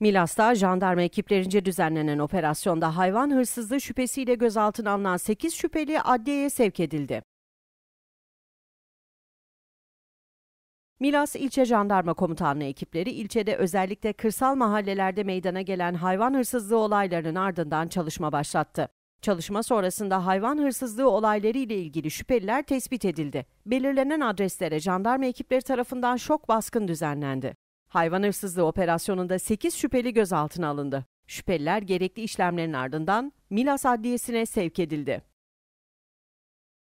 Milas'ta jandarma ekiplerince düzenlenen operasyonda hayvan hırsızlığı şüphesiyle gözaltına alınan 8 şüpheli adliyeye sevk edildi. Milas İlçe Jandarma Komutanlığı ekipleri ilçede özellikle kırsal mahallelerde meydana gelen hayvan hırsızlığı olaylarının ardından çalışma başlattı. Çalışma sonrasında hayvan hırsızlığı olayları ile ilgili şüpheliler tespit edildi. Belirlenen adreslere jandarma ekipleri tarafından şok baskın düzenlendi. Hayvan hırsızlığı operasyonunda 8 şüpheli gözaltına alındı. Şüpheliler gerekli işlemlerin ardından Milas Adliyesi'ne sevk edildi.